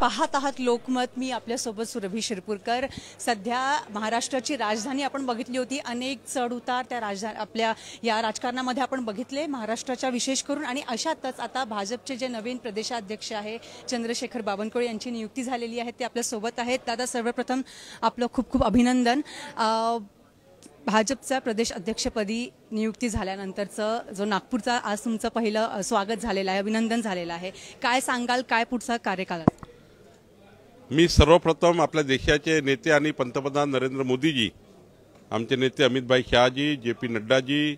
पाहत आहात लोकमत मी आपल्यासोबत सुरभी शिरपूरकर सध्या महाराष्ट्राची राजधानी आपण बघितली होती अनेक चढउतार त्या राजधा आपल्या या राजकारणामध्ये आपण बघितले महाराष्ट्राच्या विशेष करून आणि अशातच आता भाजपचे जे नवीन प्रदेशाध्यक्ष आहे चंद्रशेखर बावनकुळे यांची नियुक्ती झालेली आहे ते आपल्यासोबत आहेत दादा सर्वप्रथम आपलं खूप खूप अभिनंदन भाजपचा प्रदेश अध्यक्षपदी नियुक्ती झाल्यानंतरचं जो नागपूरचा आज तुमचं पहिलं स्वागत झालेलं आहे अभिनंदन झालेलं आहे काय सांगाल काय पुढचा कार्यकाळ मी सर्वप्रथम आपल्या देशाचे नेते आणि पंतप्रधान नरेंद्र मोदीजी आमचे नेते अमितभाई शहाजी जे पी नड्डाजी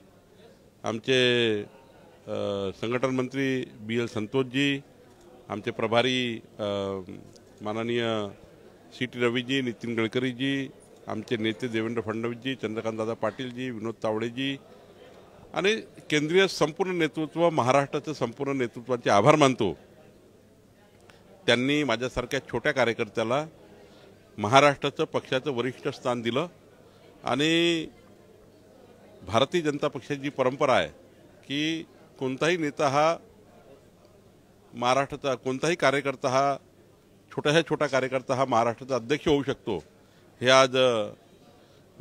आमचे संघटन मंत्री बी एल संतोषजी आमचे प्रभारी माननीय सी टी रवीजी नितीन गडकरीजी आमचे नेते देवेंद्र फडणवीसजी चंद्रकांतदादा पाटीलजी विनोद तावडेजी आणि केंद्रीय संपूर्ण नेतृत्व महाराष्ट्राचं संपूर्ण नेतृत्वाचे आभार मानतो त्यांनी माझ्यासारख्या छोट्या कार्यकर्त्याला महाराष्ट्राचं पक्षाचं वरिष्ठ स्थान दिलं आणि भारतीय जनता पक्षाची जी परंपरा आहे की कोणताही नेता हा महाराष्ट्राचा कोणताही कार्यकर्ता हा छोट्याशा छोटा कार्यकर्ता हा महाराष्ट्राचा अध्यक्ष होऊ शकतो हे आज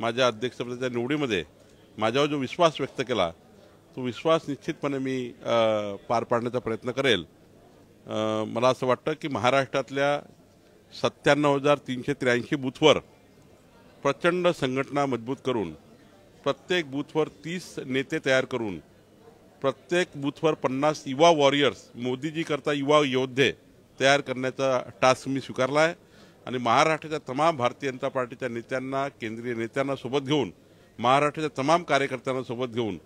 माझ्या अध्यक्षपदाच्या निवडीमध्ये माझ्यावर जो विश्वास व्यक्त केला तो विश्वास निश्चितपणे मी पार पाडण्याचा प्रयत्न करेल मला असं वाटतं की महाराष्ट्रातल्या सत्त्याण्णव हजार तीनशे त्र्याऐंशी बूथवर प्रचंड संघटना मजबूत करून प्रत्येक बूथवर तीस नेते तयार करून प्रत्येक बूथवर पन्नास युवा वॉरियर्स मोदीजीकरता युवा योद्धे तयार करण्याचा टास्क मी स्वीकारला आहे आणि महाराष्ट्राच्या तमाम भारतीय जनता पार्टीच्या नेत्यांना केंद्रीय नेत्यांना सोबत घेऊन महाराष्ट्राच्या तमाम कार्यकर्त्यांना सोबत घेऊन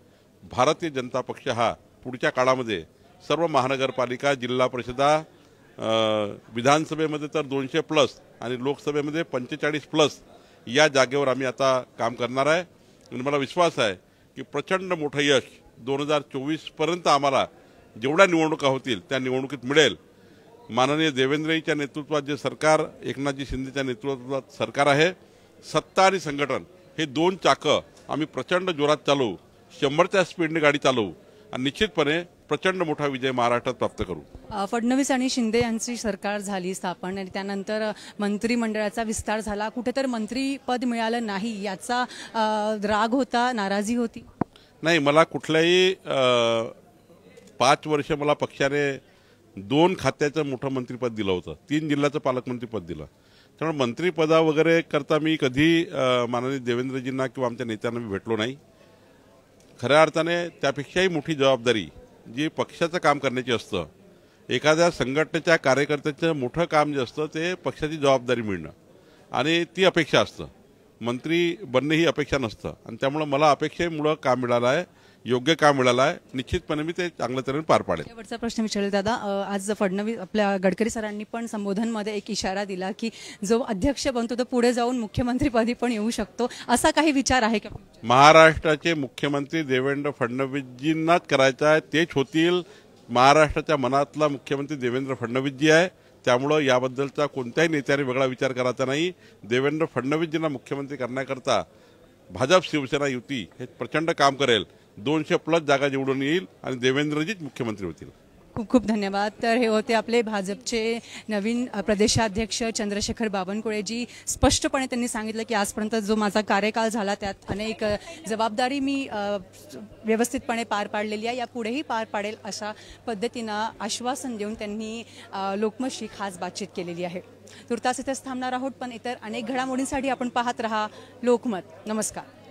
भारतीय जनता पक्ष हा पुढच्या काळामध्ये सर्व महानगरपालिका जिल्हा परिषदा विधानसभेमध्ये तर दोनशे प्लस आणि लोकसभेमध्ये पंचेचाळीस प्लस या जागेवर आम्ही आता काम करणार आहे आणि मला विश्वास आहे की प्रचंड मोठं यश दोन हजार चोवीसपर्यंत आम्हाला जेवढ्या निवडणुका होतील त्या निवडणुकीत मिळेल माननीय देवेंद्रजीच्या नेतृत्वात जे सरकार एकनाथजी शिंदेच्या नेतृत्वात सरकार आहे सत्ता आणि संघटन हे दोन चाकं आम्ही प्रचंड जोरात चालवू शंभरच्या स्पीडने गाडी चालवू आणि निश्चितपणे प्रचंड मोठा विजय महाराष्ट्रात प्राप्त करू फडणवीस आणि शिंदे यांची सरकार झाली स्थापन आणि त्यानंतर मंत्रिमंडळाचा विस्तार झाला कुठेतरी मंत्रीपद मिळालं नाही याचा राग होता नाराजी होती नाही मला कुठल्याही पाच वर्ष मला पक्षाने दोन खात्याचं मोठं मंत्रीपद दिलं होतं तीन जिल्ह्याचं पालकमंत्रीपद दिलं त्यामुळे मंत्रीपदा वगैरे करता मी कधी माननीय देवेंद्रजींना किंवा आमच्या नेत्यांना मी भेटलो नाही खऱ्या अर्थाने त्यापेक्षाही मोठी जबाबदारी जी पक्षाचं काम करण्याची असतं एखाद्या संघटनेच्या कार्यकर्त्याचं मोठं काम जे असतं ते पक्षाची जबाबदारी मिळणं आणि ती अपेक्षा असतं मंत्री बनणे ही अपेक्षा नसतं आणि त्यामुळं मला अपेक्षेमुळं काम मिळालं आहे योग्य काम मिळाला आहे निश्चितपणे मी ते चांगल्या तऱ्हेन पार पाडेल शेवटचा प्रश्न विचारेल दादा आज फडणवीस आपल्या गडकरी सरांनी पण संबोधनमध्ये एक इशारा दिला की जो अध्यक्ष बनतो तो पुढे जाऊन मुख्यमंत्रीपदी पण येऊ शकतो असा काही विचार आहे का महाराष्ट्राचे मुख्यमंत्री देवेंद्र फडणवीसजींनाच करायचं आहे तेच होतील महाराष्ट्राच्या मनातला मुख्यमंत्री देवेंद्र फडणवीसजी आहे त्यामुळं याबद्दलचा कोणत्याही नेत्याने वेगळा विचार करायचा नाही देवेंद्र फडणवीसजींना मुख्यमंत्री करण्याकरता भाजप शिवसेना युती हे प्रचंड काम करेल दोनशे प्लस जागा निवडून येईल आणि देवेंद्रजीत मुख्यमंत्री होतील खूप खूप धन्यवाद तर हे होते आपले भाजपचे नवीन प्रदेशाध्यक्ष चंद्रशेखर बावनकुळेजी स्पष्टपणे त्यांनी सांगितलं की आजपर्यंत जो माझा कार्यकाळ झाला त्यात अनेक जबाबदारी मी व्यवस्थितपणे पार पाडलेली आहे यापुढेही पार पाडेल अशा पद्धतीनं आश्वासन देऊन त्यांनी लोकमतशी खास बातचीत केलेली आहे तुर्तास इथेच थांबणार आहोत पण इतर अनेक घडामोडींसाठी आपण पाहत रहा लोकमत नमस्कार